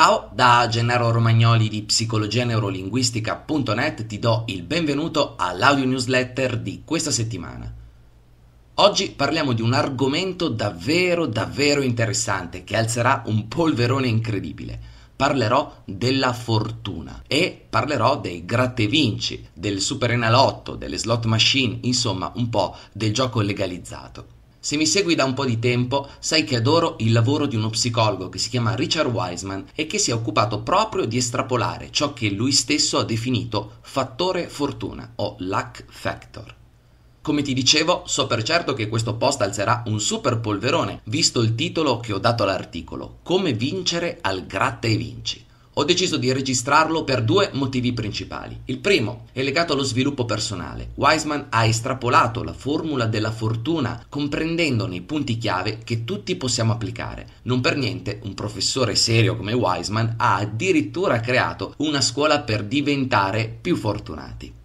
Ciao, da Gennaro Romagnoli di psicologia neurolinguistica.net ti do il benvenuto all'audio newsletter di questa settimana. Oggi parliamo di un argomento davvero davvero interessante che alzerà un polverone incredibile. Parlerò della fortuna e parlerò dei grattevinci, del super enalotto, delle slot machine, insomma un po' del gioco legalizzato. Se mi segui da un po' di tempo, sai che adoro il lavoro di uno psicologo che si chiama Richard Wiseman e che si è occupato proprio di estrapolare ciò che lui stesso ha definito fattore fortuna o luck factor. Come ti dicevo, so per certo che questo post alzerà un super polverone, visto il titolo che ho dato all'articolo, Come vincere al gratta e vinci. Ho deciso di registrarlo per due motivi principali. Il primo è legato allo sviluppo personale. Wiseman ha estrapolato la formula della fortuna comprendendone i punti chiave che tutti possiamo applicare. Non per niente un professore serio come Wiseman ha addirittura creato una scuola per diventare più fortunati.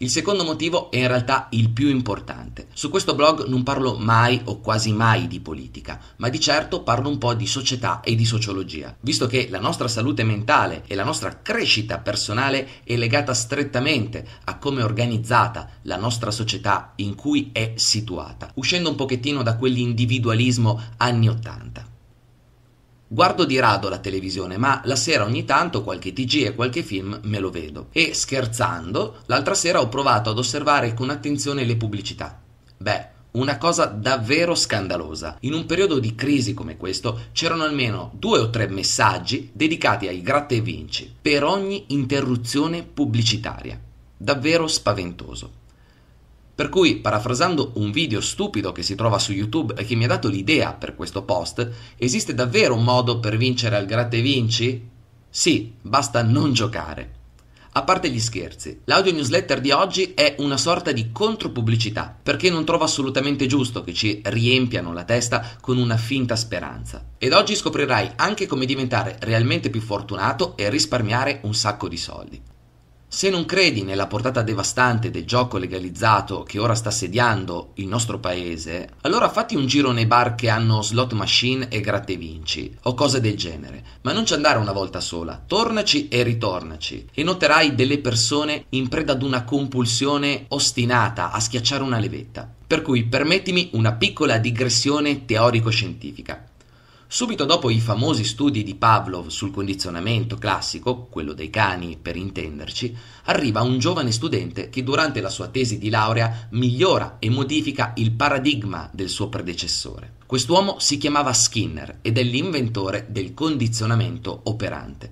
Il secondo motivo è in realtà il più importante. Su questo blog non parlo mai o quasi mai di politica, ma di certo parlo un po' di società e di sociologia, visto che la nostra salute mentale e la nostra crescita personale è legata strettamente a come è organizzata la nostra società in cui è situata, uscendo un pochettino da quell'individualismo anni Ottanta. Guardo di rado la televisione, ma la sera ogni tanto qualche TG e qualche film me lo vedo. E scherzando, l'altra sera ho provato ad osservare con attenzione le pubblicità. Beh, una cosa davvero scandalosa. In un periodo di crisi come questo c'erano almeno due o tre messaggi dedicati ai gratta e vinci per ogni interruzione pubblicitaria. Davvero spaventoso. Per cui, parafrasando un video stupido che si trova su YouTube e che mi ha dato l'idea per questo post, esiste davvero un modo per vincere al gratte vinci? Sì, basta non giocare. A parte gli scherzi, l'audio newsletter di oggi è una sorta di contropubblicità, perché non trovo assolutamente giusto che ci riempiano la testa con una finta speranza. Ed oggi scoprirai anche come diventare realmente più fortunato e risparmiare un sacco di soldi. Se non credi nella portata devastante del gioco legalizzato che ora sta sediando il nostro paese, allora fatti un giro nei bar che hanno slot machine e grattevinci o cose del genere, ma non ci andare una volta sola, tornaci e ritornaci e noterai delle persone in preda ad una compulsione ostinata a schiacciare una levetta. Per cui permettimi una piccola digressione teorico-scientifica. Subito dopo i famosi studi di Pavlov sul condizionamento classico, quello dei cani per intenderci, arriva un giovane studente che durante la sua tesi di laurea migliora e modifica il paradigma del suo predecessore. Quest'uomo si chiamava Skinner ed è l'inventore del condizionamento operante.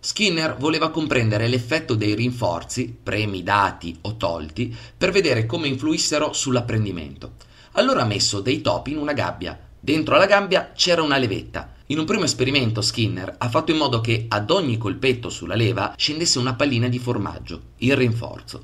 Skinner voleva comprendere l'effetto dei rinforzi, premi dati o tolti, per vedere come influissero sull'apprendimento. Allora ha messo dei topi in una gabbia Dentro alla gabbia c'era una levetta. In un primo esperimento Skinner ha fatto in modo che ad ogni colpetto sulla leva scendesse una pallina di formaggio, il rinforzo.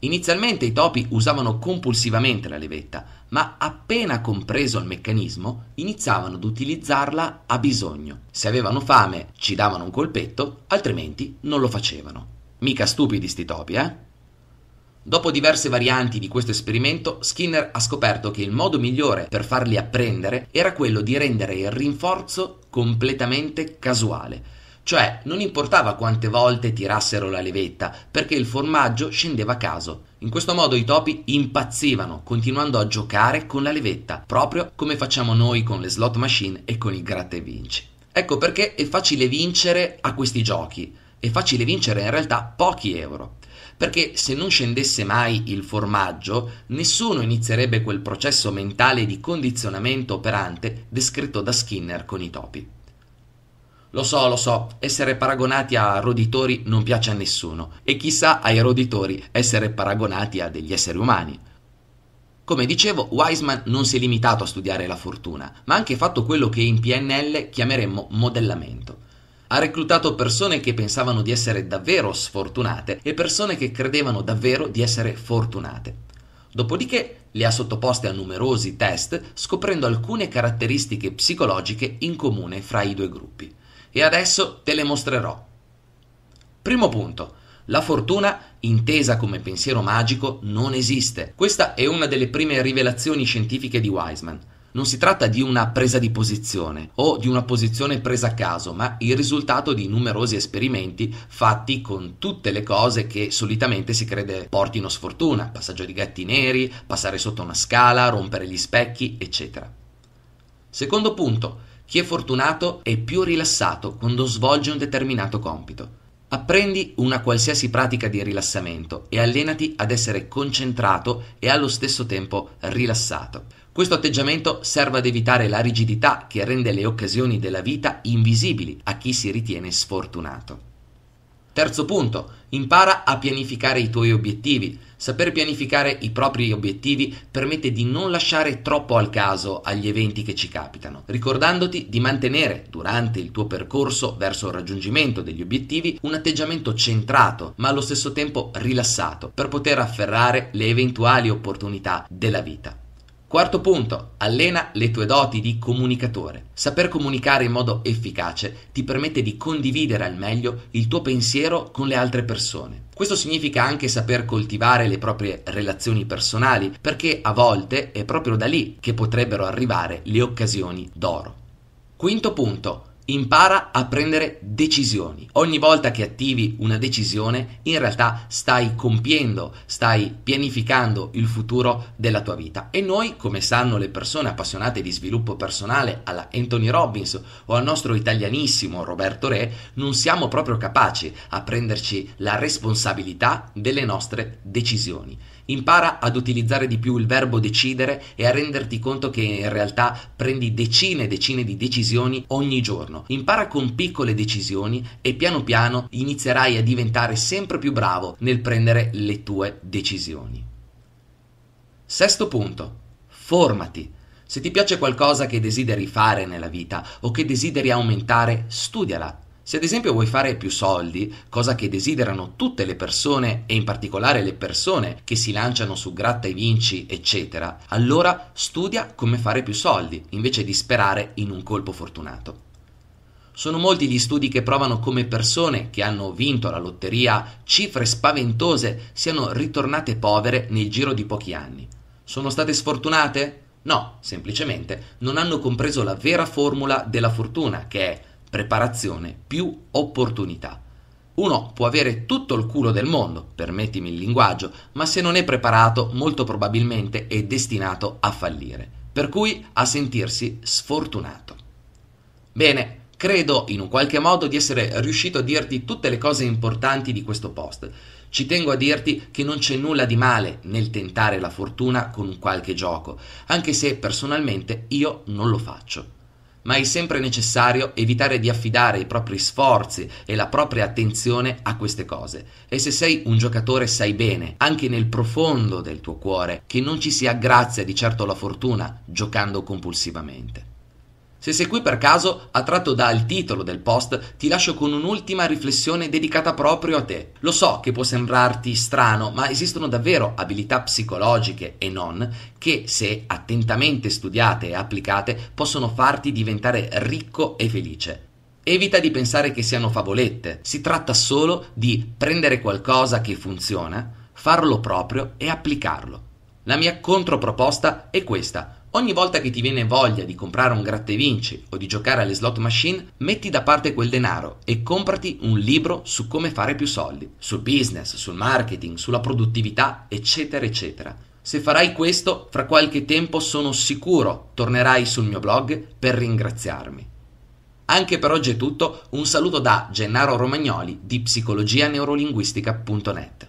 Inizialmente i topi usavano compulsivamente la levetta, ma appena compreso il meccanismo iniziavano ad utilizzarla a bisogno. Se avevano fame ci davano un colpetto, altrimenti non lo facevano. Mica stupidi sti topi, eh? Dopo diverse varianti di questo esperimento, Skinner ha scoperto che il modo migliore per farli apprendere era quello di rendere il rinforzo completamente casuale. Cioè, non importava quante volte tirassero la levetta, perché il formaggio scendeva a caso. In questo modo i topi impazzivano, continuando a giocare con la levetta, proprio come facciamo noi con le slot machine e con i gratta e vinci. Ecco perché è facile vincere a questi giochi. È facile vincere in realtà pochi euro perché se non scendesse mai il formaggio, nessuno inizierebbe quel processo mentale di condizionamento operante descritto da Skinner con i topi. Lo so, lo so, essere paragonati a roditori non piace a nessuno, e chissà ai roditori essere paragonati a degli esseri umani. Come dicevo, Wiseman non si è limitato a studiare la fortuna, ma ha anche fatto quello che in PNL chiameremmo modellamento. Ha reclutato persone che pensavano di essere davvero sfortunate e persone che credevano davvero di essere fortunate. Dopodiché le ha sottoposte a numerosi test scoprendo alcune caratteristiche psicologiche in comune fra i due gruppi. E adesso te le mostrerò. Primo punto. La fortuna, intesa come pensiero magico, non esiste. Questa è una delle prime rivelazioni scientifiche di Wiseman. Non si tratta di una presa di posizione o di una posizione presa a caso, ma il risultato di numerosi esperimenti fatti con tutte le cose che solitamente si crede portino sfortuna, passaggio di gatti neri, passare sotto una scala, rompere gli specchi, eccetera. Secondo punto, chi è fortunato è più rilassato quando svolge un determinato compito. Apprendi una qualsiasi pratica di rilassamento e allenati ad essere concentrato e allo stesso tempo rilassato. Questo atteggiamento serve ad evitare la rigidità che rende le occasioni della vita invisibili a chi si ritiene sfortunato. Terzo punto, impara a pianificare i tuoi obiettivi. Saper pianificare i propri obiettivi permette di non lasciare troppo al caso agli eventi che ci capitano, ricordandoti di mantenere, durante il tuo percorso verso il raggiungimento degli obiettivi, un atteggiamento centrato, ma allo stesso tempo rilassato, per poter afferrare le eventuali opportunità della vita. Quarto punto, allena le tue doti di comunicatore. Saper comunicare in modo efficace ti permette di condividere al meglio il tuo pensiero con le altre persone. Questo significa anche saper coltivare le proprie relazioni personali, perché a volte è proprio da lì che potrebbero arrivare le occasioni d'oro. Quinto punto, Impara a prendere decisioni. Ogni volta che attivi una decisione, in realtà stai compiendo, stai pianificando il futuro della tua vita. E noi, come sanno le persone appassionate di sviluppo personale, alla Anthony Robbins o al nostro italianissimo Roberto Re, non siamo proprio capaci a prenderci la responsabilità delle nostre decisioni. Impara ad utilizzare di più il verbo decidere e a renderti conto che in realtà prendi decine e decine di decisioni ogni giorno. Impara con piccole decisioni e piano piano inizierai a diventare sempre più bravo nel prendere le tue decisioni. Sesto punto. Formati. Se ti piace qualcosa che desideri fare nella vita o che desideri aumentare, studiala, se ad esempio vuoi fare più soldi, cosa che desiderano tutte le persone e in particolare le persone che si lanciano su gratta e vinci, eccetera, allora studia come fare più soldi invece di sperare in un colpo fortunato. Sono molti gli studi che provano come persone che hanno vinto la lotteria cifre spaventose siano ritornate povere nel giro di pochi anni. Sono state sfortunate? No, semplicemente non hanno compreso la vera formula della fortuna che è preparazione più opportunità. Uno può avere tutto il culo del mondo, permettimi il linguaggio, ma se non è preparato molto probabilmente è destinato a fallire, per cui a sentirsi sfortunato. Bene, credo in un qualche modo di essere riuscito a dirti tutte le cose importanti di questo post. Ci tengo a dirti che non c'è nulla di male nel tentare la fortuna con qualche gioco, anche se personalmente io non lo faccio ma è sempre necessario evitare di affidare i propri sforzi e la propria attenzione a queste cose. E se sei un giocatore sai bene, anche nel profondo del tuo cuore, che non ci sia grazia di certo la fortuna giocando compulsivamente. Se sei qui per caso, attratto dal titolo del post, ti lascio con un'ultima riflessione dedicata proprio a te. Lo so che può sembrarti strano, ma esistono davvero abilità psicologiche e non che, se attentamente studiate e applicate, possono farti diventare ricco e felice. Evita di pensare che siano favolette, si tratta solo di prendere qualcosa che funziona, farlo proprio e applicarlo. La mia controproposta è questa Ogni volta che ti viene voglia di comprare un grattevinci o di giocare alle slot machine, metti da parte quel denaro e comprati un libro su come fare più soldi, sul business, sul marketing, sulla produttività, eccetera, eccetera. Se farai questo, fra qualche tempo sono sicuro tornerai sul mio blog per ringraziarmi. Anche per oggi è tutto, un saluto da Gennaro Romagnoli di psicologianeurolinguistica.net.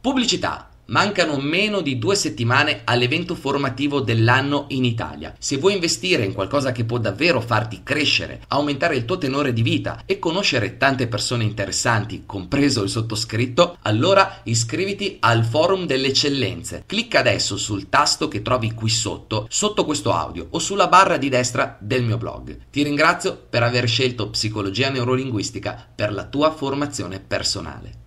Pubblicità Mancano meno di due settimane all'evento formativo dell'anno in Italia. Se vuoi investire in qualcosa che può davvero farti crescere, aumentare il tuo tenore di vita e conoscere tante persone interessanti, compreso il sottoscritto, allora iscriviti al Forum delle Eccellenze. Clicca adesso sul tasto che trovi qui sotto, sotto questo audio o sulla barra di destra del mio blog. Ti ringrazio per aver scelto Psicologia Neurolinguistica per la tua formazione personale.